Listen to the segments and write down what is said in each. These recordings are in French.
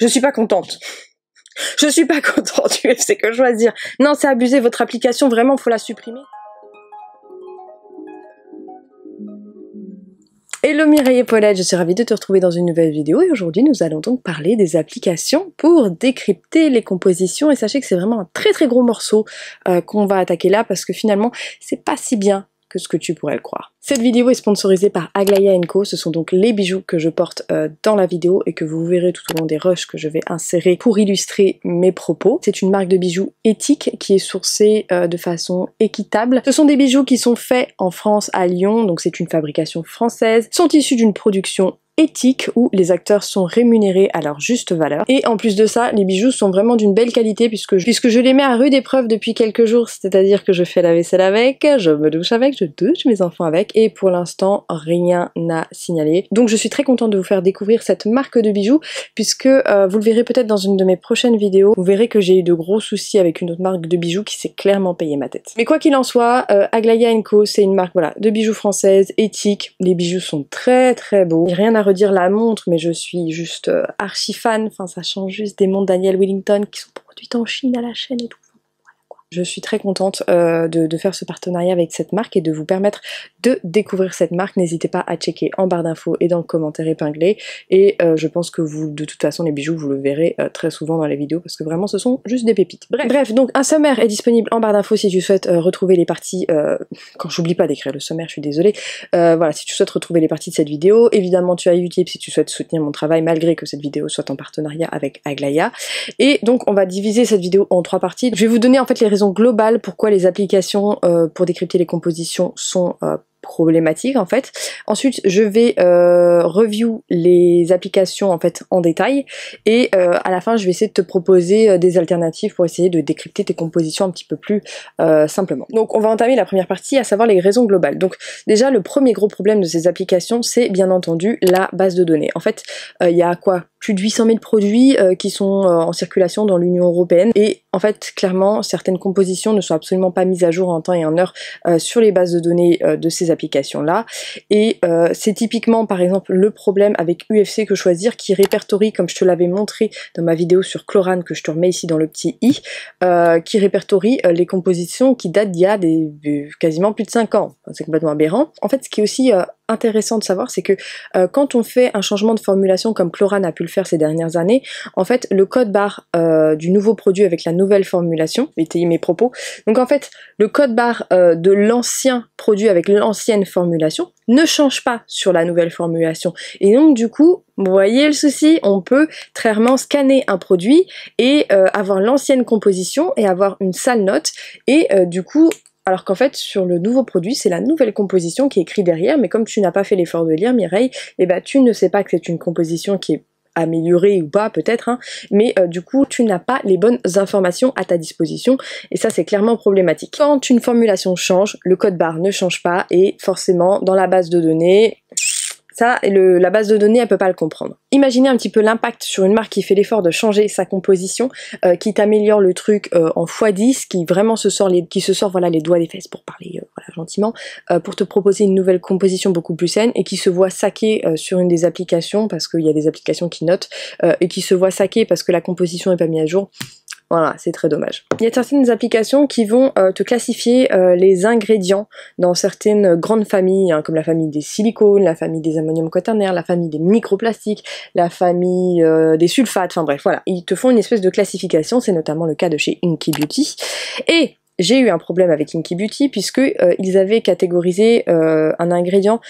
je suis pas contente. Je suis pas contente du sais que choisir. Non, c'est abusé, votre application, vraiment, faut la supprimer. Hello Mireille et Paulette, je suis ravie de te retrouver dans une nouvelle vidéo et aujourd'hui nous allons donc parler des applications pour décrypter les compositions et sachez que c'est vraiment un très très gros morceau euh, qu'on va attaquer là parce que finalement c'est pas si bien que ce que tu pourrais le croire. Cette vidéo est sponsorisée par Aglaya Co. Ce sont donc les bijoux que je porte euh, dans la vidéo et que vous verrez tout au long des rushs que je vais insérer pour illustrer mes propos. C'est une marque de bijoux éthique qui est sourcée euh, de façon équitable. Ce sont des bijoux qui sont faits en France à Lyon, donc c'est une fabrication française, sont issus d'une production éthique où les acteurs sont rémunérés à leur juste valeur. Et en plus de ça, les bijoux sont vraiment d'une belle qualité puisque je, puisque je les mets à rude épreuve depuis quelques jours, c'est-à-dire que je fais la vaisselle avec, je me douche avec, je douche mes enfants avec et pour l'instant rien n'a signalé. Donc je suis très contente de vous faire découvrir cette marque de bijoux puisque euh, vous le verrez peut-être dans une de mes prochaines vidéos, vous verrez que j'ai eu de gros soucis avec une autre marque de bijoux qui s'est clairement payé ma tête. Mais quoi qu'il en soit, euh, Aglaya Co c'est une marque voilà, de bijoux française, éthique, les bijoux sont très très beaux, rien à redire la montre, mais je suis juste euh, archi fan. Enfin, ça change juste des montres Daniel Wellington qui sont produites en Chine à la chaîne et tout. Je suis très contente euh, de, faire ce partenariat avec cette marque et de vous permettre de découvrir cette marque. N'hésitez pas à checker en barre d'infos et dans le commentaire épinglé. Et euh, je pense que vous, de toute façon, les bijoux, vous le verrez euh, très souvent dans les vidéos parce que vraiment, ce sont juste des pépites. Bref, Bref donc un sommaire est disponible en barre d'infos si tu souhaites retrouver les parties. quand j'oublie pas d'écrire le sommaire, je suis désolée. voilà, si tu souhaites retrouver les parties de cette vidéo, évidemment, tu as YouTube si tu souhaites soutenir mon travail malgré que cette vidéo soit en partenariat avec Aglaya. Et donc, on va diviser cette vidéo en trois parties. Je vais vous donner en fait les résultats globales globale pourquoi les applications euh, pour décrypter les compositions sont euh, problématiques en fait. Ensuite, je vais euh, review les applications en fait en détail et à la fin, je vais essayer de te proposer des alternatives pour essayer de décrypter tes compositions un petit peu plus simplement. Donc, on va entamer la première partie, à savoir les raisons globales. Donc, déjà, le premier gros problème de ces applications, c'est bien entendu la base de données. En fait, il y a quoi plus de 800 000 produits euh, qui sont euh, en circulation dans l'Union Européenne. Et en fait, clairement, certaines compositions ne sont absolument pas mises à jour en temps et en heure euh, sur les bases de données de ces applications-là. Et c'est typiquement, par exemple, le problème avec UFC que choisir qui répertorie, comme je te l'avais montré dans ma vidéo sur Chlorane que je te remets ici dans le petit i, qui répertorie les compositions qui datent d'il y a des, quasiment plus de 5 ans. c'est complètement aberrant. En fait, ce qui est aussi intéressant de savoir, c'est que euh, quand on fait un changement de formulation comme Chlorane a pu le faire ces dernières années, en fait, le code barre euh, du nouveau produit avec la nouvelle formulation, étayer mes propos, donc en fait, le code barre euh, de l'ancien produit avec l'ancienne formulation ne change pas sur la nouvelle formulation. Et donc, du coup, vous voyez le souci, on peut très rarement scanner un produit et avoir l'ancienne composition et avoir une sale note et du coup alors qu'en fait, sur le nouveau produit, c'est la nouvelle composition qui est écrite derrière, mais comme tu n'as pas fait l'effort de lire, Mireille, et eh ben, tu ne sais pas que c'est une composition qui est améliorée ou pas peut-être, hein, mais euh, du coup tu n'as pas les bonnes informations à ta disposition et ça c'est clairement problématique. Quand une formulation change, le code barre ne change pas et forcément dans la base de données et la base de données, elle peut pas le comprendre. Imaginez un petit peu l'impact sur une marque qui fait l'effort de changer sa composition, euh, qui t'améliore le truc euh, en x10, qui vraiment se sort, les, qui se sort voilà, les doigts des fesses pour parler euh, gentiment, pour te proposer une nouvelle composition beaucoup plus saine et qui se voit saquer sur une des applications, parce qu'il y a des applications qui notent, et qui se voit saquer parce que la composition est pas mise à jour. Voilà, c'est très dommage. Il y a certaines applications qui vont euh, te classifier euh, les ingrédients dans certaines grandes familles, hein, comme la famille des silicones, la famille des ammonium quaternaires, la famille des microplastiques, la famille euh, des sulfates, enfin bref, voilà. Ils te font une espèce de classification, c'est notamment le cas de chez Inky Beauty. Et j'ai eu un problème avec Inky Beauty puisque euh, ils avaient catégorisé euh, un ingrédient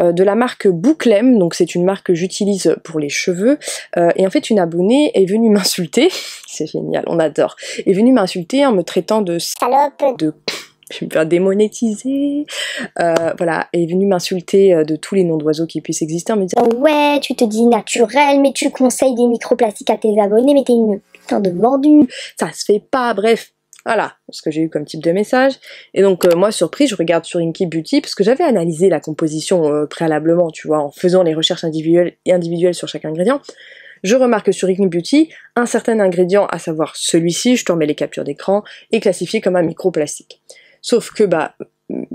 euh, de la marque Bouclem, donc c'est une marque que j'utilise pour les cheveux, et en fait une abonnée est venue m'insulter, c'est génial, on adore, est venue m'insulter en me traitant de salope, de je démonétiser. voilà, est venue m'insulter de tous les noms d'oiseaux qui puissent exister en me disant oh Ouais, tu te dis naturel, mais tu conseilles des microplastiques à tes abonnés, mais t'es une putain de mordue, Ça se fait pas, bref. Voilà ce que j'ai eu comme type de message. Et donc euh, moi surprise, je regarde sur Inky Beauty parce que j'avais analysé la composition euh, préalablement, tu vois, en faisant les recherches individuelles, individuelles sur chaque ingrédient. Je remarque que sur Inky Beauty, un certain ingrédient, à savoir celui-ci, je te mets les captures d'écran, est classifié comme un microplastique. Sauf que bah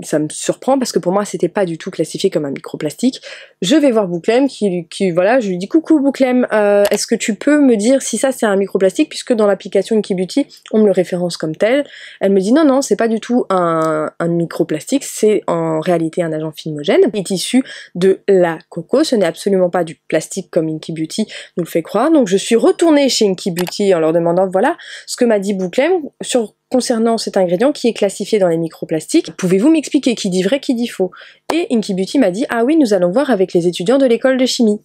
ça me surprend parce que pour moi c'était pas du tout classifié comme un microplastique. Je vais voir Bouclem qui, qui voilà, je lui dis coucou Bouclem, euh, est-ce que tu peux me dire si ça c'est un microplastique puisque dans l'application Inky Beauty on me le référence comme tel. Elle me dit non non c'est pas du tout un, un microplastique, c'est en réalité un agent filmogène il est issu de la coco, ce n'est absolument pas du plastique comme Inky Beauty nous le fait croire. Donc je suis retournée chez Inky Beauty en leur demandant voilà ce que m'a dit Bouclem sur concernant cet ingrédient qui est classifié dans les microplastiques. Pouvez-vous m'expliquer qui dit vrai, qui dit faux Et Inky Beauty m'a dit Ah oui, nous allons voir avec les étudiants de l'école de chimie.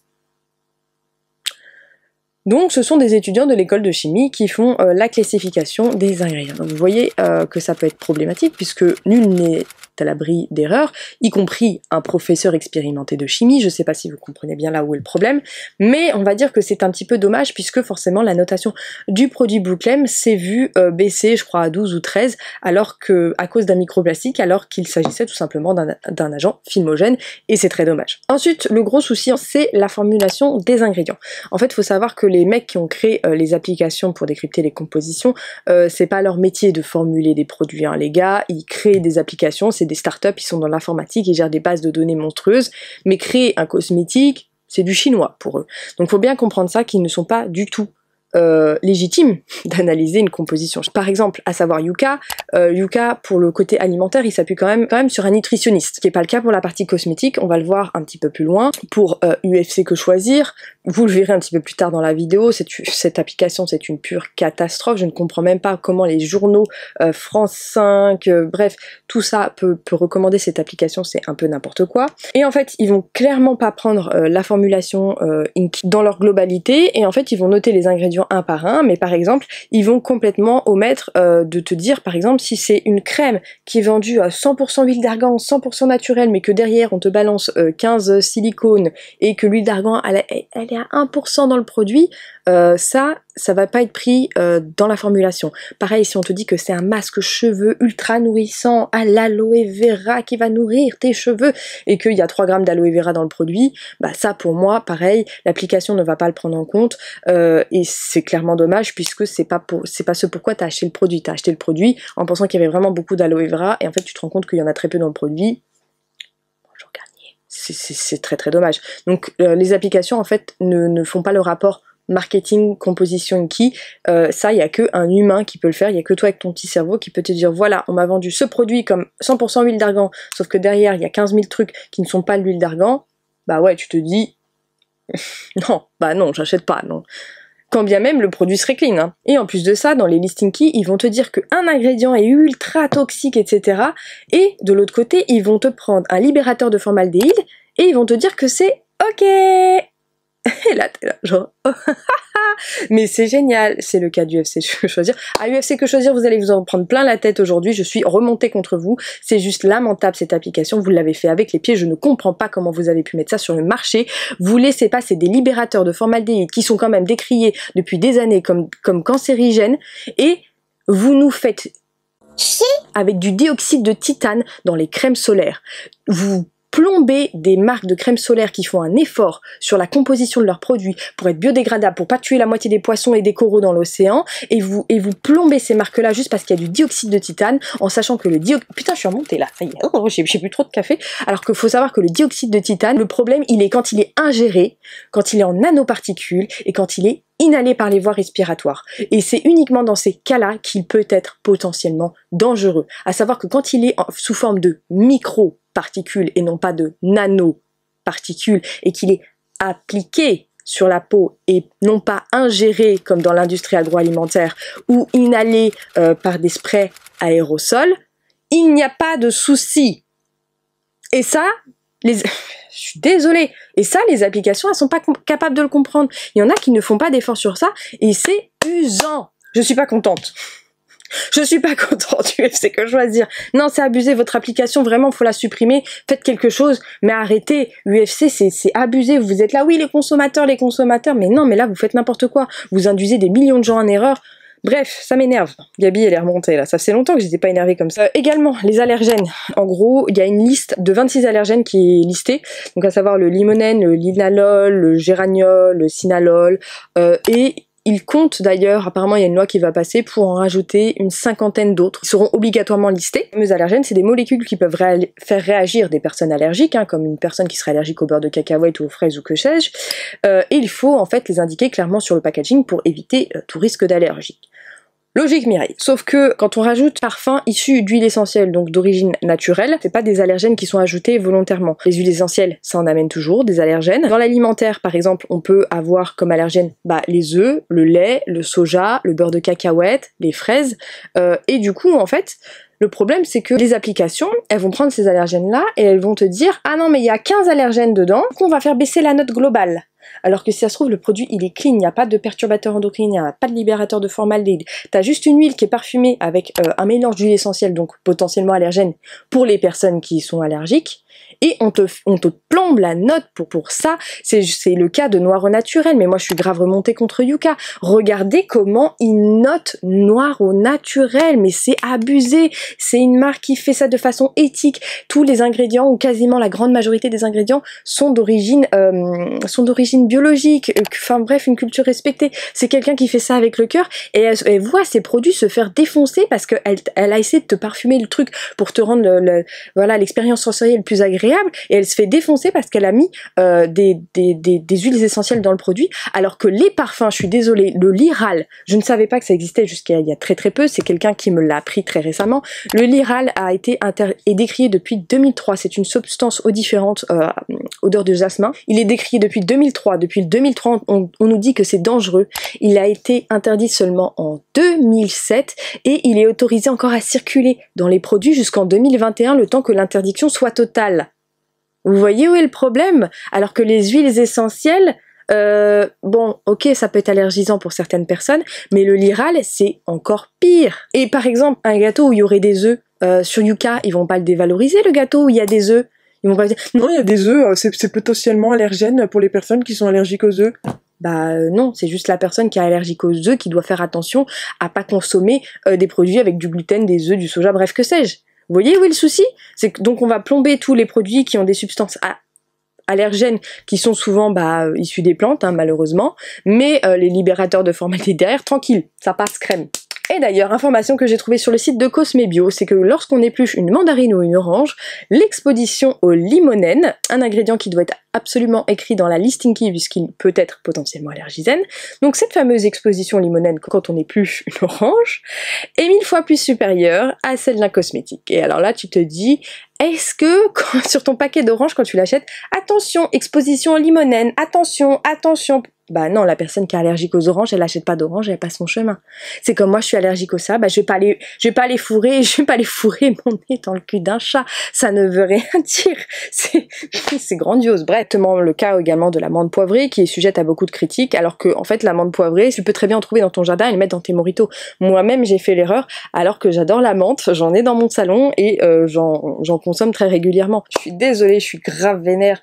Donc ce sont des étudiants de l'école de chimie qui font euh, la classification des ingrédients. Donc, vous voyez euh, que ça peut être problématique puisque nul n'est à l'abri d'erreurs, y compris un professeur expérimenté de chimie. Je sais pas si vous comprenez bien là où est le problème, mais on va dire que c'est un petit peu dommage puisque forcément la notation du produit Bluclem s'est vue euh, baisser, je crois, à 12 ou 13, alors que à cause d'un microplastique, alors qu'il s'agissait tout simplement d'un agent filmogène, et c'est très dommage. Ensuite, le gros souci, hein, c'est la formulation des ingrédients. En fait, il faut savoir que les mecs qui ont créé euh, les applications pour décrypter les compositions, euh, c'est pas leur métier de formuler des produits, hein, les gars, ils créent des applications, c'est des startups, ils sont dans l'informatique, et gèrent des bases de données monstrueuses, mais créer un cosmétique, c'est du chinois pour eux. Donc faut bien comprendre ça qu'ils ne sont pas du tout euh, légitime d'analyser une composition. Par exemple, à savoir Yuka, euh, Yuka pour le côté alimentaire, il s'appuie quand même, quand même sur un nutritionniste, ce qui n'est pas le cas pour la partie cosmétique, on va le voir un petit peu plus loin. Pour UFC euh, que choisir, vous le verrez un petit peu plus tard dans la vidéo, cette application c'est une pure catastrophe, je ne comprends même pas comment les journaux France 5, bref, tout ça peut, recommander cette application, c'est un peu n'importe quoi. Et en fait, ils vont clairement pas prendre la formulation dans leur globalité, et en fait ils vont noter les ingrédients un par un, mais par exemple, ils vont complètement omettre euh, de te dire, par exemple, si c'est une crème qui est vendue à 100% huile d'argan, 100% naturelle, mais que derrière on te balance 15 euh, silicones et que l'huile d'argan elle, est à 1% dans le produit, euh, ça, ça va pas être pris euh, dans la formulation. Pareil, si on te dit que c'est un masque cheveux ultra nourrissant à l'aloe vera qui va nourrir tes cheveux et qu'il y a 3 grammes d'aloe vera dans le produit, bah ça pour moi, pareil, l'application ne va pas le prendre en compte euh, et c'est clairement dommage puisque c'est pas c'est pas ce pourquoi tu as acheté le produit. tu as acheté le produit en pensant qu'il y avait vraiment beaucoup d'aloe vera et en fait tu te rends compte qu'il y en a très peu dans le produit c'est très très dommage. Donc les applications en fait ne, font pas le rapport marketing, composition qui, euh, ça, il n'y a qu'un humain qui peut le faire, il n'y a que toi avec ton petit cerveau qui peut te dire, voilà, on m'a vendu ce produit comme 100% huile d'argan, sauf que derrière, il y a 15 000 trucs qui ne sont pas de l'huile d'argan, bah ouais, tu te dis, non, bah non, j'achète pas, non. Quand bien même le produit serait clean. Hein. Et en plus de ça, dans les listing qui ils vont te dire que un ingrédient est ultra toxique, etc. Et de l'autre côté, ils vont te prendre un libérateur de formaldéhyde et ils vont te dire que c'est OK mais c'est génial, c'est le cas du que choisir. À UFC que choisir, vous allez vous en prendre plein la tête aujourd'hui, je suis remontée contre vous, c'est juste lamentable cette application, vous l'avez fait avec les pieds, je ne comprends pas comment vous avez pu mettre ça sur le marché. Vous laissez passer des libérateurs de formaldéhyde qui sont quand même décriés depuis des années comme, comme cancérigènes et vous nous faites chier avec du dioxyde de titane dans les crèmes solaires. Vous plomber des marques de crème solaire qui font un effort sur la composition de leurs produits pour être biodégradables, pour pas tuer la moitié des poissons et des coraux dans l'océan, et vous, et vous plombez ces marques-là juste parce qu'il y a du dioxyde de titane, en sachant que le dioxyde... Putain, je suis remontée là, oh, j'ai plus trop de café. Alors qu'il faut savoir que le dioxyde de titane, le problème, il est quand il est ingéré, quand il est en nanoparticules et quand il est inhalé par les voies respiratoires. Et c'est uniquement dans ces cas-là qu'il peut être potentiellement dangereux. À savoir que quand il est sous forme de micro-particules et non pas de nano-particules et qu'il est appliqué sur la peau et non pas ingéré comme dans l'industrie agroalimentaire ou inhalé euh, par des sprays aérosols, il n'y a pas de souci. Et ça, Je suis désolée. Et ça, les applications, elles sont pas capables de le comprendre. Il y en a qui ne font pas d'efforts sur ça et c'est usant. Je suis pas contente. Je suis pas contente c'est que choisir. Non, c'est abusé, votre application, vraiment, il faut la supprimer, faites quelque chose, mais arrêtez. UFC, c'est abusé, vous êtes là, oui, les consommateurs, les consommateurs, mais non, mais là, vous faites n'importe quoi. Vous induisez des millions de gens en erreur. Bref, ça m'énerve. Gabi, elle est remontée là. Ça fait longtemps que je n'étais pas énervée comme ça. Euh, également, les allergènes. En gros, il y a une liste de 26 allergènes qui est listée. Donc, à savoir le limonène, le linalol, le géraniol, le sinalol. Euh, et il compte d'ailleurs, apparemment il y a une loi qui va passer pour en rajouter une cinquantaine d'autres qui seront obligatoirement listés. Les allergènes, c'est des molécules qui peuvent faire réagir des personnes allergiques, hein, comme une personne qui serait allergique au beurre de cacahuète ou aux fraises ou que sais-je. Euh, et il faut en fait les indiquer clairement sur le packaging pour éviter tout risque d'allergie. Logique Mireille. Sauf que quand on rajoute parfum issu d'huile essentielle, donc d'origine naturelle, c'est pas des allergènes qui sont ajoutés volontairement. Les huiles essentielles, ça en amène toujours, des allergènes. Dans l'alimentaire, par exemple, on peut avoir comme allergènes bah, les œufs, le lait, le soja, le beurre de cacahuète, les fraises. Euh, et du coup, en fait, le problème, c'est que les applications, elles vont prendre ces allergènes-là et elles vont te dire Ah non, mais il y a 15 allergènes dedans, qu'on va faire baisser la note globale. Alors que si ça se trouve, le produit, il est clean, il n'y a pas de perturbateur endocrinien, pas de libérateur de Tu T'as juste une huile qui est parfumée avec euh, un mélange d'huile essentielle, donc potentiellement allergène pour les personnes qui sont allergiques et on te, te plombe la note pour, pour ça. C'est le cas de Noir au naturel, mais moi je suis grave remontée contre Yuka. Regardez comment il note Noir au naturel, mais c'est abusé. C'est une marque qui fait ça de façon éthique. Tous les ingrédients, ou quasiment la grande majorité des ingrédients, sont d'origine euh, biologique. Euh, enfin bref, une culture respectée. C'est quelqu'un qui fait ça avec le cœur et elle, voit ses produits se faire défoncer parce qu'elle elle a essayé de te parfumer le truc pour te rendre voilà l'expérience sensorielle plus agréable et elle se fait défoncer parce qu'elle a mis euh, des, huiles essentielles dans le produit alors que les parfums, je suis désolée, le liral, je ne savais pas que ça existait jusqu'à il y a très très peu, c'est quelqu'un qui me l'a appris très récemment. Le liral a été est décrié depuis 2003, c'est une substance aux différentes euh, odeurs de jasmin. Il est décrié depuis 2003, depuis 2003 on, on nous dit que c'est dangereux. Il a été interdit seulement en 2007 et il est autorisé encore à circuler dans les produits jusqu'en 2021 le temps que l'interdiction soit totale. Vous voyez où est le problème Alors que les huiles essentielles, euh, bon, ok, ça peut être allergisant pour certaines personnes, mais le liral, c'est encore pire. Et par exemple, un gâteau où il y aurait des œufs, euh, sur Yuka, ils vont pas le dévaloriser, le gâteau où il y a des œufs. Ils vont pas dire, non, il y a des œufs, hein, c'est potentiellement allergène pour les personnes qui sont allergiques aux œufs. Bah euh, non, c'est juste la personne qui est allergique aux œufs qui doit faire attention à pas consommer des produits avec du gluten, des œufs, du soja, bref que sais-je. Vous voyez où est le souci C'est que donc on va plomber tous les produits qui ont des substances allergènes qui sont souvent bah, euh, issus des plantes hein, malheureusement, mais euh, les libérateurs de formaldéhyde derrière, tranquille, ça passe crème. Et d'ailleurs, information que j'ai trouvée sur le site de Cosme Bio, c'est que lorsqu'on épluche une mandarine ou une orange, l'exposition au limonène, un ingrédient qui doit être absolument écrit dans la listing key puisqu'il peut être potentiellement allergisène, donc cette fameuse exposition limonène quand on épluche une orange, est mille fois plus supérieure à celle d'un cosmétique. Et alors là, tu te dis, est-ce que sur ton paquet d'oranges quand tu l'achètes, attention, exposition limonène, attention, attention, bah non, la personne qui est allergique aux oranges, elle n'achète pas d'oranges, elle passe son chemin. C'est comme moi, je suis allergique au ça, bah je vais pas les, je vais pas les fourrer, je vais pas les fourrer mon nez dans le cul d'un chat. Ça ne veut rien dire. C'est, c'est grandiose. Bref, le cas également de l'amande poivrée qui est sujette à beaucoup de critiques, alors que en fait l'amande poivrée, tu peux très bien en trouver dans ton jardin et le mettre dans tes moritos. Moi-même, j'ai fait l'erreur, alors que j'adore la menthe, j'en ai dans mon salon et euh, j'en, j'en consomme très régulièrement. Je suis désolée, je suis grave vénère.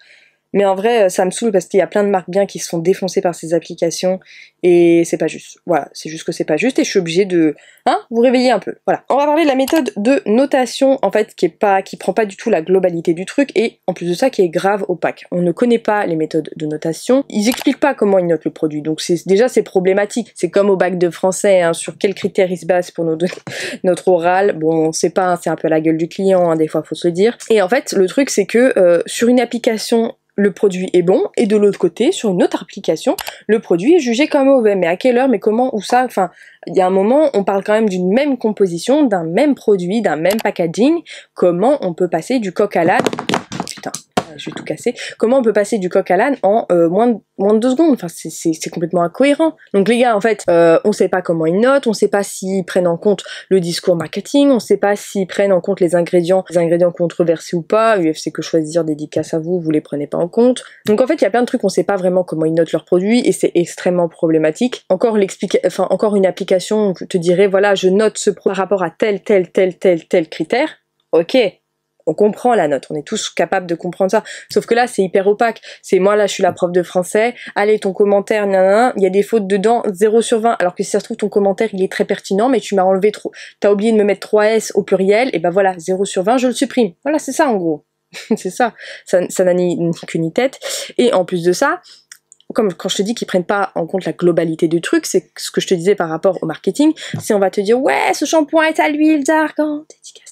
Mais en vrai, euh, ça me saoule parce qu'il y a plein de marques bien qui se font défoncer par ces applications et c'est pas juste. Voilà, c'est juste que c'est pas juste et je suis obligée de, hein, vous réveiller un peu. Voilà. On va parler de la méthode de notation, en fait, qui est pas, qui prend pas du tout la globalité du truc et en plus de ça, qui est grave opaque. On ne connaît pas les méthodes de notation. Ils expliquent pas comment ils notent le produit. Donc c'est, déjà, c'est problématique. C'est comme au bac de français, hein, sur quels critères ils se basent pour notre oral. Bon, c'est pas, hein, c'est un peu à la gueule du client, hein, des fois, faut se le dire. Et en fait, le truc, c'est que euh, sur une application le produit est bon, et de l'autre côté, sur une autre application, le produit est jugé comme mauvais. Mais à quelle heure, mais comment, ou ça, enfin, il y a un moment, on parle quand même d'une même composition, d'un même produit, d'un même packaging. Comment on peut passer du coq à l'âne je vais tout casser. Comment on peut passer du coq à l'âne en euh, moins, de, moins de deux secondes Enfin, c'est complètement incohérent. Donc les gars, en fait, on euh, on sait pas comment ils notent, on sait pas s'ils prennent en compte le discours marketing, on sait pas s'ils prennent en compte les ingrédients, les ingrédients controversés ou pas. UFC que choisir, dédicace à vous, vous les prenez pas en compte. Donc en fait, il y a plein de trucs, on sait pas vraiment comment ils notent leurs produits et c'est extrêmement problématique. Encore l'explique, enfin encore une application je te dirais voilà, je note ce produit par rapport à tel tel tel tel tel critère. Ok, on comprend la note, on est tous capables de comprendre ça. Sauf que là, c'est hyper opaque. C'est moi, là, je suis la prof de français. Allez, ton commentaire, nanana, il y a des fautes dedans, 0 sur 20. Alors que si ça se trouve, ton commentaire, il est très pertinent, mais tu m'as enlevé trop, t'as oublié de me mettre 3S au pluriel, et ben voilà, 0 sur 20, je le supprime. Voilà, c'est ça, en gros. c'est ça. Ça, n'a ni, tête. Et en plus de ça, comme quand je te dis qu'ils prennent pas en compte la globalité du truc, c'est ce que je te disais par rapport au marketing, ah. Si on va te dire ouais ce shampoing est à l'huile d'argan, dédicace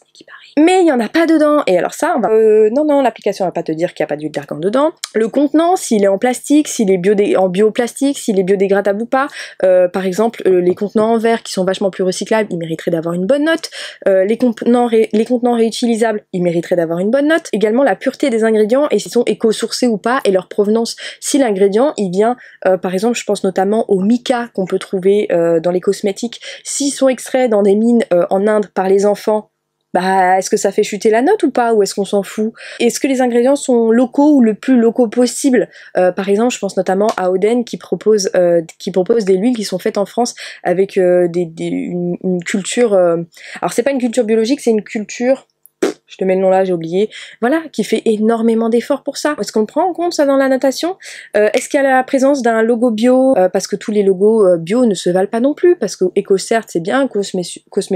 mais il n'y en a pas dedans. Et alors ça, euh, non, non, l'application va pas te dire qu'il n'y a pas d'huile d'argan dedans. Le contenant, s'il est en plastique, s'il est en bioplastique, s'il est biodégradable ou pas. Euh, par exemple, euh, les contenants en verre qui sont vachement plus recyclables, ils mériteraient d'avoir une bonne note. les, contenants les contenants réutilisables, ils mériteraient d'avoir une bonne note. Également la pureté des ingrédients et s'ils sont éco-sourcés ou pas et leur provenance. Si l'ingrédient, il vient, par exemple, je pense notamment au mica qu'on peut trouver dans les cosmétiques, s'ils sont extraits dans des mines en Inde par les enfants, bah est-ce que ça fait chuter la note ou pas ou est-ce qu'on s'en fout Est-ce que les ingrédients sont locaux ou le plus locaux possible euh, Par exemple, je pense notamment à Oden qui propose euh, qui propose des huiles qui sont faites en France avec euh, des, une, culture. alors c'est pas une culture biologique, c'est une culture je te mets le nom là, j'ai oublié, voilà, qui fait énormément d'efforts pour ça. Est-ce qu'on prend en compte ça dans la natation euh, Est-ce qu'il y a la présence d'un logo bio euh, Parce que tous les logos euh, bio ne se valent pas non plus, parce que EcoCert c'est bien, Cosme,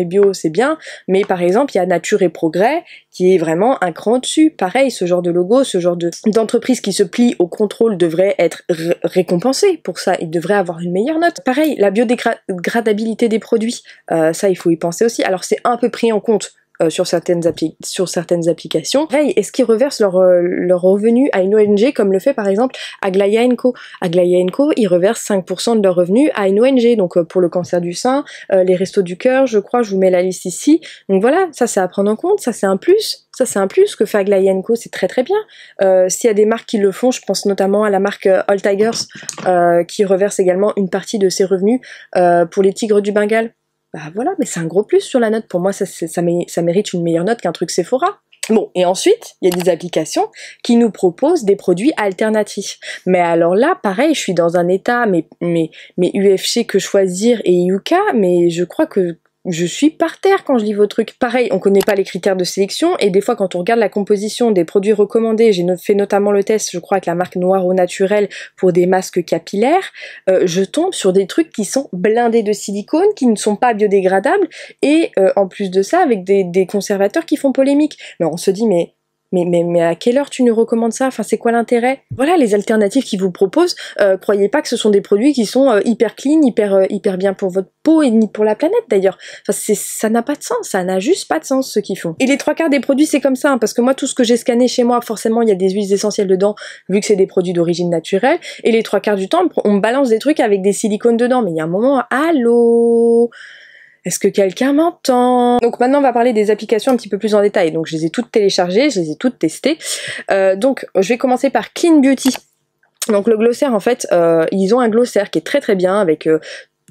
Bio c'est bien, mais par exemple il y a Nature et Progrès qui est vraiment un cran dessus. Pareil, ce genre de logo, ce genre d'entreprise qui se plie au contrôle devrait être récompensé pour ça, il devrait avoir une meilleure note. Pareil, la biodégradabilité des produits, ça il faut y penser aussi. Alors c'est un peu pris en compte euh, sur, certaines sur certaines applications. et est-ce qu'ils reversent leurs leur euh, revenus à une ONG comme le fait par exemple Aglaya Co Aglaya Co, ils reversent 5% de leurs revenus à une ONG, donc euh, pour le cancer du sein, les restos du cœur, je crois, je vous mets la liste ici. Donc voilà, ça c'est à prendre en compte, ça c'est un plus. Ça, c'est un plus que fait Aglaya c'est très très bien. S'il y a des marques qui le font, je pense notamment à la marque All Tigers, qui reverse également une partie de ses revenus pour les tigres du Bengale bah voilà, mais c'est un gros plus sur la note. Pour moi, ça, ça, mérite une meilleure note qu'un truc Sephora. Bon, et ensuite, il y a des applications qui nous proposent des produits alternatifs. Mais alors là, pareil, je suis dans un état, mais, mais, mais UFC que choisir et Yuka, mais je crois que, je suis par terre quand je lis vos trucs. Pareil, on connaît pas les critères de sélection et des fois quand on regarde la composition des produits recommandés, j'ai fait notamment le test, je crois, avec la marque Noir au naturel pour des masques capillaires, euh, je tombe sur des trucs qui sont blindés de silicone, qui ne sont pas biodégradables et euh, en plus de ça avec des, des conservateurs qui font polémique. Mais on se dit mais mais, mais, à quelle heure tu nous recommandes ça Enfin, c'est quoi l'intérêt Voilà les alternatives qu'ils vous proposent. Euh, croyez pas que ce sont des produits qui sont euh, hyper clean, hyper, euh, hyper bien pour votre peau et ni pour la planète d'ailleurs. ça n'a pas de sens, ça n'a juste pas de sens ce qu'ils font. Et les trois quarts des produits, c'est comme ça, hein, parce que moi, tout ce que j'ai scanné chez moi, forcément, il y a des huiles essentielles dedans, vu que c'est des produits d'origine naturelle. Et les trois quarts du temps, on balance des trucs avec des silicones dedans. Mais il y a un moment, allô est-ce que quelqu'un m'entend Donc maintenant on va parler des applications un petit peu plus en détail. Donc je les ai toutes téléchargées, je les ai toutes testées. Euh, donc je vais commencer par Clean Beauty. Donc le glossaire en fait, euh, ils ont un glossaire qui est très très bien avec euh,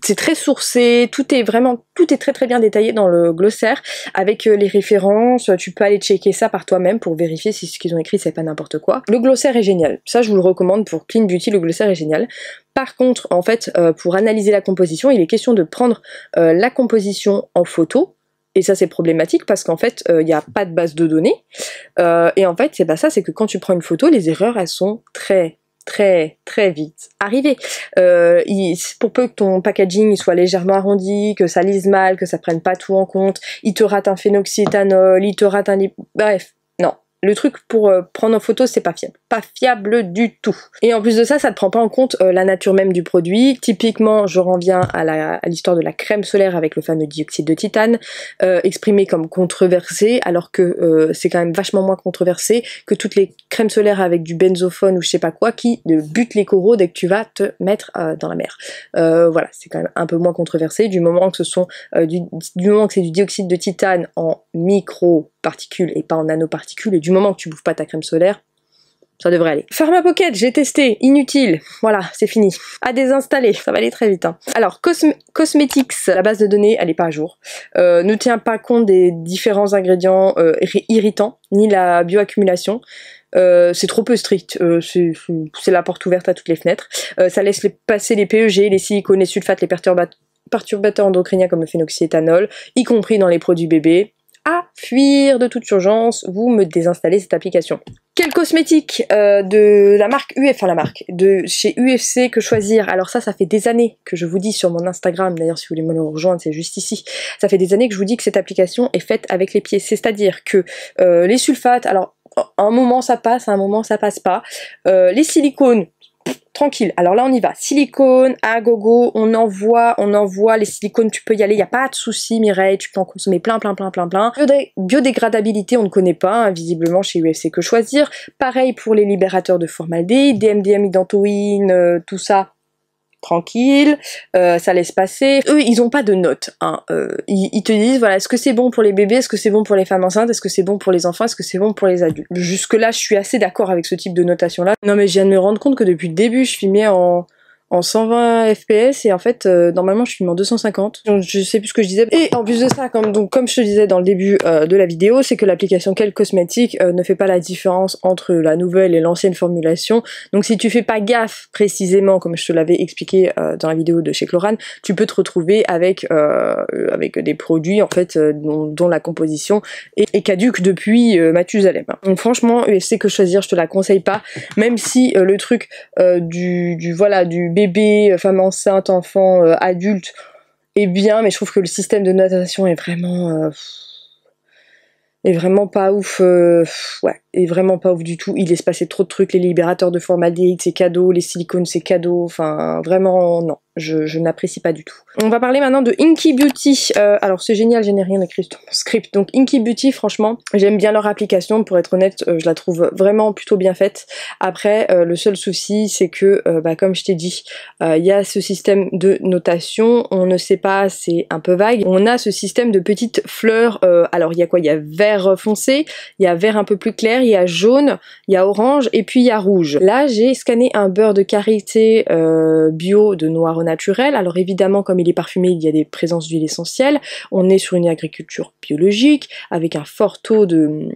c'est très sourcé, tout est vraiment, tout est très très bien détaillé dans le glossaire, avec euh, les références, tu peux aller checker ça par toi-même pour vérifier si ce qu'ils ont écrit c'est pas n'importe quoi. Le glossaire est génial, ça je vous le recommande pour Clean Beauty, le glossaire est génial. Par contre, en fait, euh, pour analyser la composition, il est question de prendre euh, la composition en photo, et ça, c'est problématique parce qu'en fait, il n'y a pas de base de données. et en fait, c'est pas ça, c'est que quand tu prends une photo, les erreurs, elles sont très très très vite arrivé Euh, il, pour peu que ton packaging soit légèrement arrondi, que ça lise mal, que ça prenne pas tout en compte, il te rate un phénoxyéthanol, il te rate un... Bref, non. Le truc pour euh, prendre en photo, c'est pas fiable fiable du tout. Et en plus de ça, ça ne prend pas en compte euh, la nature même du produit. Typiquement, je reviens à l'histoire de la crème solaire avec le fameux dioxyde de titane, euh, exprimé comme controversé, alors que euh, c'est quand même vachement moins controversé que toutes les crèmes solaires avec du benzophone ou je sais pas quoi qui butent les coraux dès que tu vas te mettre dans la mer. voilà, c'est quand même un peu moins controversé du moment que ce sont du, moment que c'est du dioxyde de titane en micro particules et pas en nanoparticules et du moment que tu bouffes pas ta crème solaire, ça devrait aller. Pharma Pocket, j'ai testé, inutile, voilà, c'est fini. À désinstaller, ça va aller très vite. Hein. Alors, Cosmetics, la base de données, elle n'est pas à jour, euh, ne tient pas compte des différents ingrédients euh, irritants, ni la bioaccumulation. Euh, c'est trop peu strict, c'est la porte ouverte à toutes les fenêtres. ça laisse passer les PEG, les silicones, les sulfates, les perturbateurs endocriniens comme le phénoxyéthanol, y compris dans les produits bébés. À fuir de toute urgence, vous me désinstallez cette application. Quel cosmétique euh, de la marque UF, enfin la marque, de chez UFC que choisir Alors ça, ça fait des années que je vous dis sur mon Instagram, d'ailleurs si vous voulez me rejoindre, c'est juste ici. Ça fait des années que je vous dis que cette application est faite avec les pieds. C'est-à-dire que euh, les sulfates, alors un moment ça passe, un moment ça passe pas. Euh, les silicones, tranquille. Alors là, on y va. Silicone, à gogo, on envoie, on envoie les silicones, tu peux y aller, il n'y a pas de souci, Mireille, tu peux en consommer plein, plein, plein, plein, plein. Biodégradabilité, on ne connaît pas, hein. visiblement chez UFC que choisir. Pareil pour les libérateurs de formaldéhyde, DMDM, identoïne, euh, tout ça, tranquille, euh, ça laisse passer. Eux, ils ont pas de notes. Hein, euh, ils, ils, te disent, voilà, est-ce que c'est bon pour les bébés, est-ce que c'est bon pour les femmes enceintes, est-ce que c'est bon pour les enfants, est-ce que c'est bon pour les adultes. Jusque-là, je suis assez d'accord avec ce type de notation-là. Non mais je viens de me rendre compte que depuis le début, je filmais en... 120 fps et en fait euh, normalement je suis en 250 donc je sais plus ce que je disais et en plus de ça comme donc comme je te disais dans le début euh, de la vidéo c'est que l'application Quelle Cosmétique euh, ne fait pas la différence entre la nouvelle et l'ancienne formulation donc si tu fais pas gaffe précisément comme je te l'avais expliqué dans la vidéo de chez Chlorane tu peux te retrouver avec avec des produits en fait dont, la composition est, caduque depuis Mathusalem donc franchement c'est que choisir je te la conseille pas même si le truc du, voilà du bébé bébé, euh, femme enceinte, enfant, euh, adulte et bien, mais je trouve que le système de notation est vraiment. Euh, est vraiment pas ouf. ouais, est vraiment pas ouf du tout. Il est passé trop de trucs, les libérateurs de DX c'est cadeau, les silicones, c'est cadeau. Enfin, vraiment, non, je, n'apprécie pas du tout. On va parler maintenant de Inky Beauty. Euh, alors, c'est génial, je n'ai rien écrit sur mon script. Donc, Inky Beauty, franchement, j'aime bien leur application. Pour être honnête, euh, je la trouve vraiment plutôt bien faite. Après, euh, le seul souci, c'est que, bah, comme je t'ai dit, il y a ce système de notation. On ne sait pas, c'est un peu vague. On a ce système de petites fleurs. alors, il y a quoi Il y a vert foncé, il y a vert un peu plus clair, il y a jaune, il y a orange et puis il y a rouge. Là, j'ai scanné un beurre de karité euh, bio de noir au naturel. Alors évidemment, comme il est parfumé, il y a des présences d'huile essentielle. On est sur une agriculture biologique avec un fort taux de,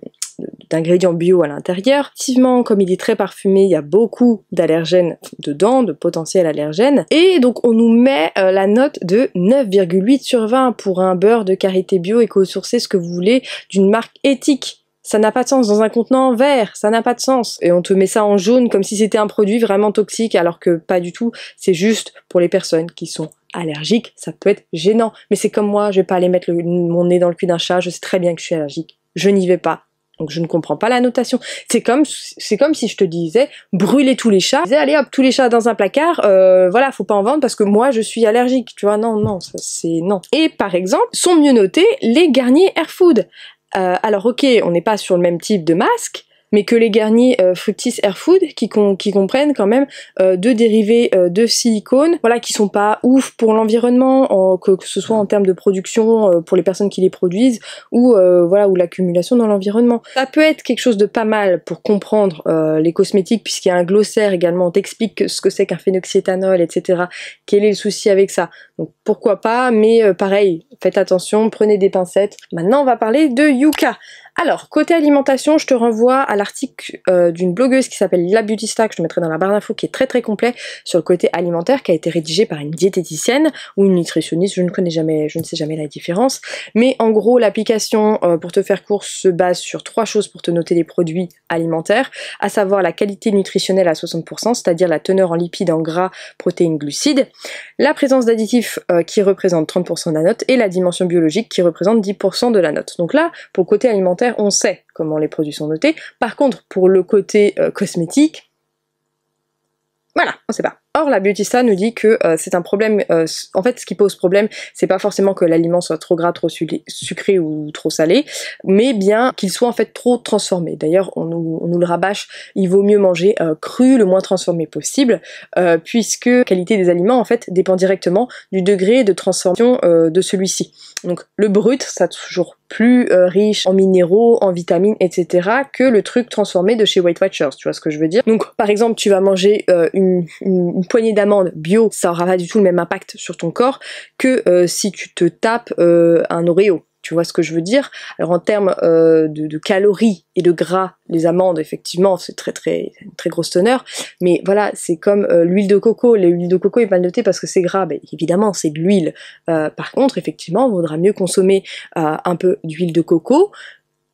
d'ingrédients bio à l'intérieur. Effectivement, comme il est très parfumé, il y a beaucoup d'allergènes dedans, de potentiels allergènes. Et donc on nous met euh, la note de 9,8 sur 20 pour un beurre de karité bio éco-sourcé, ce que vous voulez, d'une marque éthique ça n'a pas de sens. Dans un contenant vert, ça n'a pas de sens. Et on te met ça en jaune comme si c'était un produit vraiment toxique, alors que pas du tout. C'est juste pour les personnes qui sont allergiques, ça peut être gênant. Mais c'est comme moi, je vais pas aller mettre mon nez dans le cul d'un chat, je sais très bien que je suis allergique. Je n'y vais pas. Donc je ne comprends pas la notation. C'est comme c'est comme si je te disais brûlez tous les chats. Je allez hop tous les chats dans un placard. Euh, voilà, faut pas en vendre parce que moi je suis allergique. Tu vois non non ça c'est non. Et par exemple sont mieux notés les garniers Airfood euh, alors ok, on n'est pas sur le même type de masque, mais que les garnis euh, fructis air food qui, qui comprennent quand même euh, deux dérivés euh, de silicone, voilà, qui sont pas ouf pour l'environnement, que, ce soit en termes de production pour les personnes qui les produisent ou voilà ou l'accumulation dans l'environnement. Ça peut être quelque chose de pas mal pour comprendre les cosmétiques puisqu'il y a un glossaire également, on t'explique ce que c'est qu'un phénoxyéthanol, etc. Quel est le souci avec ça Donc pourquoi pas, mais pareil, faites attention, prenez des pincettes. Maintenant, on va parler de Yuka. Alors, côté alimentation, je te renvoie à l'article euh, d'une blogueuse qui s'appelle La Beauty Stack, je te mettrai dans la barre d'infos, qui est très très complet sur le côté alimentaire, qui a été rédigé par une diététicienne ou une nutritionniste, je ne connais jamais, je ne sais jamais la différence. Mais en gros, l'application euh, pour te faire court se base sur trois choses pour te noter les produits alimentaires, à savoir la qualité nutritionnelle à 60%, c'est-à-dire la teneur en lipides, en gras, protéines, glucides, la présence d'additifs euh, qui représente 30% de la note et la dimension biologique qui représente 10% de la note. Donc là, pour côté alimentaire, on sait comment les produits sont notés. Par contre, pour le côté euh, cosmétique, voilà, on sait pas. Or, la Beautista nous dit que euh, c'est un problème. Euh, en fait, ce qui pose problème, c'est pas forcément que l'aliment soit trop gras, trop sucré ou trop salé, mais bien qu'il soit en fait trop transformé. D'ailleurs, on, nous, le rabâche, il vaut mieux manger cru, le moins transformé possible, puisque la qualité des aliments en fait dépend directement du degré de transformation de celui-ci. Donc, le brut, ça a toujours plus euh, riche en minéraux, en vitamines, etc. que le truc transformé de chez White Watchers, tu vois ce que je veux dire Donc par exemple, tu vas manger euh, une, poignée d'amandes bio, ça aura pas du tout le même impact sur ton corps que euh, si tu te tapes un Oreo. Tu vois ce que je veux dire Alors en termes euh, de, calories et de gras, les amandes, effectivement, c'est très très une très grosse teneur. Mais voilà, c'est comme euh, l'huile de coco. L'huile de coco est mal notée parce que c'est gras. Ben, évidemment, c'est de l'huile. Euh, par contre, effectivement, on vaudra mieux consommer un peu d'huile de coco,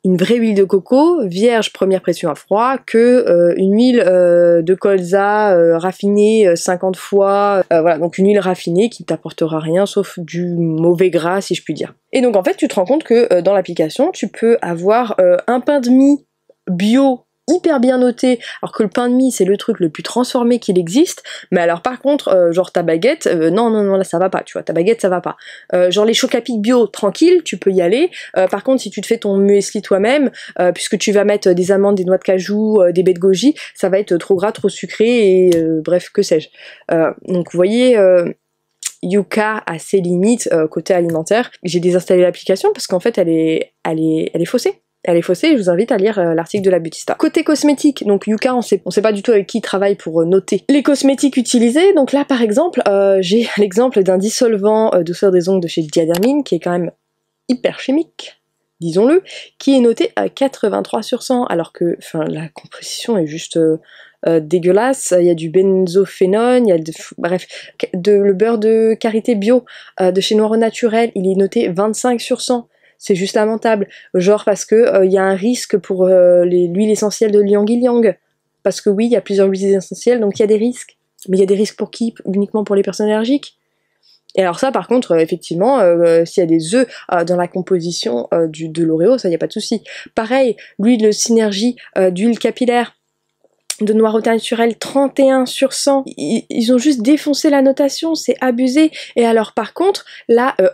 une vraie huile de coco, vierge première pression à froid, que euh, une huile euh, de colza euh, raffinée 50 fois, voilà, donc une huile raffinée qui ne t'apportera rien sauf du mauvais gras si je puis dire. Et donc en fait tu te rends compte que dans l'application tu peux avoir un pain de mie bio hyper bien noté, alors que le pain de mie c'est le truc le plus transformé qu'il existe, mais alors par contre, euh, genre ta baguette, euh, non, non, non, là ça va pas, tu vois, ta baguette ça va pas. Euh, genre les chocs à bio, tranquille, tu peux y aller, par contre si tu te fais ton muesli toi-même, puisque tu vas mettre des amandes, des noix de cajou, des baies de goji, ça va être trop gras, trop sucré, et bref, que sais-je. donc vous voyez... Yuka a ses limites côté alimentaire. J'ai désinstallé l'application parce qu'en fait elle est, elle est, elle est faussée elle est faussée je vous invite à lire euh, l'article de la Butista. Côté cosmétique, donc Yuka, on sait, sait pas du tout avec qui il travaille pour euh, noter les cosmétiques utilisés. Donc là, par exemple, euh, j'ai l'exemple d'un dissolvant douceur des ongles de chez Diadermine qui est quand même hyper chimique disons-le, qui est noté à 83 sur 100, alors que la composition est juste dégueulasse. Il y a du benzophénone, il y a de, bref, le beurre de carité bio de chez noir Naturel, il est noté 25 sur 100. C'est juste lamentable. Genre parce que il euh, y a un risque pour euh, l'huile essentielle de Liang liang, Parce que oui, il y a plusieurs huiles essentielles, donc il y a des risques. Mais il y a des risques pour qui Uniquement pour les personnes allergiques. Et alors ça, par contre, euh, effectivement, s'il y a des œufs dans la composition du, de l'Oreo, ça, il n'y a pas de souci. Pareil, l'huile de synergie d'huile capillaire de sur naturelle 31 sur 100. Ils, ont juste défoncé la notation, c'est abusé. Et alors par contre, là, euh,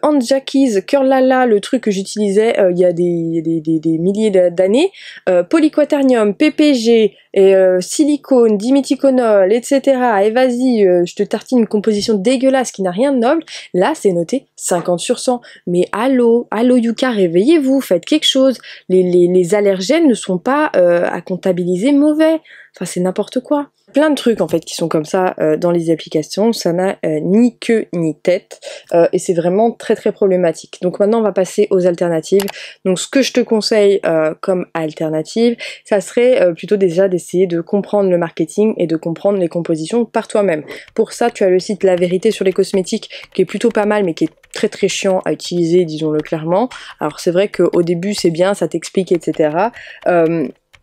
Curlala, le truc que j'utilisais euh, il y a des, milliers d'années, euh, polyquaternium, PPG, et, euh, silicone, dimethicone, etc. Et vas-y, je te tartine une composition dégueulasse qui n'a rien de noble. Là, c'est noté 50 sur 100. Mais allô, allô Yuka, réveillez-vous, faites quelque chose. Les, les allergènes ne sont pas à comptabiliser mauvais. Enfin, c'est n'importe quoi. Plein de trucs en fait qui sont comme ça euh, dans les applications, ça n'a euh, ni queue ni tête euh, et c'est vraiment très très problématique. Donc maintenant on va passer aux alternatives. Donc ce que je te conseille comme alternative, ça serait plutôt déjà d'essayer de comprendre le marketing et de comprendre les compositions par toi-même. Pour ça, tu as le site La Vérité sur les cosmétiques qui est plutôt pas mal mais qui est très très chiant à utiliser, disons-le clairement. Alors c'est vrai qu'au début c'est bien, ça t'explique, etc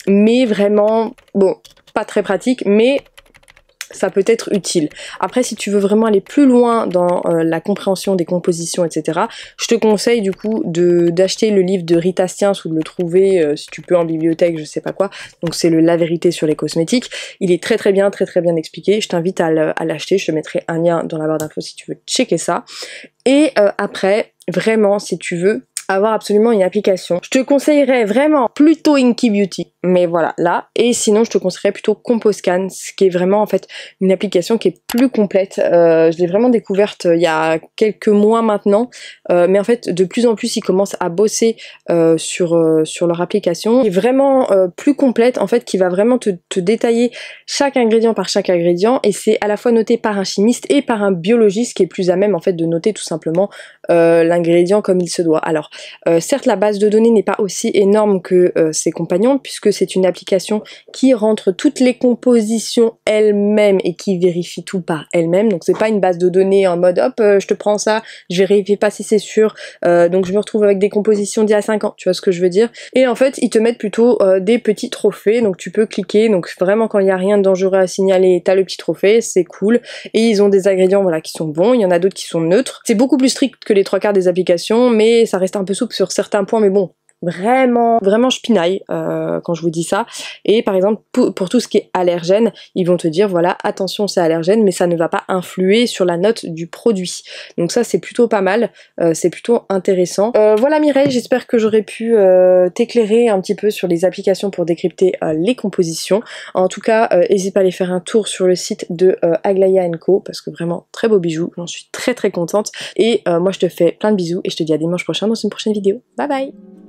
mais vraiment, bon, pas très pratique, mais ça peut être utile. Après, si tu veux vraiment aller plus loin dans euh, la compréhension des compositions, etc., je te conseille du coup d'acheter le livre de Rita Stiens ou de le trouver, euh, si tu peux, en bibliothèque, je sais pas quoi. Donc c'est le La vérité sur les cosmétiques. Il est très très bien, très très bien expliqué. Je t'invite à l'acheter, je te mettrai un lien dans la barre d'infos si tu veux checker ça. Et euh, après, vraiment, si tu veux, avoir absolument une application. Je te conseillerais vraiment plutôt Inky Beauty, mais voilà, là. Et sinon, je te conseillerais plutôt Composcan, ce qui est vraiment en fait une application qui est plus complète. Euh, je l'ai vraiment découverte euh, il y a quelques mois maintenant, euh, mais en fait, de plus en plus, ils commencent à bosser sur, sur leur application, qui est vraiment plus complète, en fait, qui va vraiment te, te détailler chaque ingrédient par chaque ingrédient, et c'est à la fois noté par un chimiste et par un biologiste qui est plus à même en fait de noter tout simplement l'ingrédient comme il se doit. Alors, euh, certes, la base de données n'est pas aussi énorme que euh, ses compagnons, puisque c'est une application qui rentre toutes les compositions elle-même et qui vérifie tout par elle-même. Donc c'est pas une base de données en mode hop, euh, je te prends ça, je vérifie pas si c'est sûr, donc je me retrouve avec des compositions d'il y a 5 ans, tu vois ce que je veux dire. Et en fait, ils te mettent plutôt des petits trophées, donc tu peux cliquer, donc vraiment quand il n'y a rien de dangereux à signaler, t'as le petit trophée, c'est cool. Et ils ont des ingrédients voilà, qui sont bons, il y en a d'autres qui sont neutres. C'est beaucoup plus strict que les trois quarts des applications, mais ça reste un peu souple sur certains points, mais bon, vraiment, vraiment je pinaille euh, quand je vous dis ça. Et par exemple, pour, tout ce qui est allergène, ils vont te dire voilà, attention, c'est allergène, mais ça ne va pas influer sur la note du produit. Donc ça, c'est plutôt pas mal, euh, c'est plutôt intéressant. Euh, voilà Mireille, j'espère que j'aurais pu t'éclairer un petit peu sur les applications pour décrypter les compositions. En tout cas, n'hésite pas à aller faire un tour sur le site de Aglaya Co parce que vraiment très beau bijou, j'en suis très très contente. Et moi, je te fais plein de bisous et je te dis à dimanche prochain dans une prochaine vidéo. Bye bye